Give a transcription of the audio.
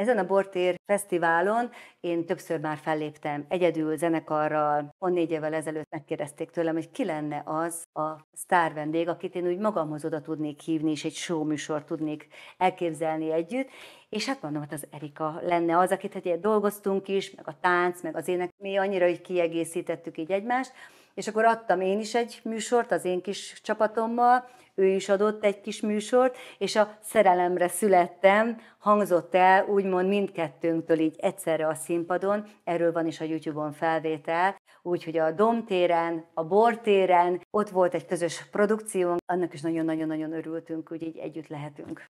Ezen a Bortér Fesztiválon én többször már felléptem egyedül zenekarral. Pont négy évvel ezelőtt megkérdezték tőlem, hogy ki lenne az a sztár vendég, akit én úgy magamhoz oda tudnék hívni, és egy show műsor tudnék elképzelni együtt. És hát mondom, hogy hát az Erika lenne az, akit hát dolgoztunk is, meg a tánc, meg az ének, mi annyira, hogy kiegészítettük így egymást és akkor adtam én is egy műsort az én kis csapatommal, ő is adott egy kis műsort, és a szerelemre születtem, hangzott el úgymond mindkettőnktől így egyszerre a színpadon, erről van is a YouTube-on felvétel, úgyhogy a Domtéren, a Bortéren, ott volt egy közös produkció, annak is nagyon-nagyon-nagyon örültünk, hogy így együtt lehetünk.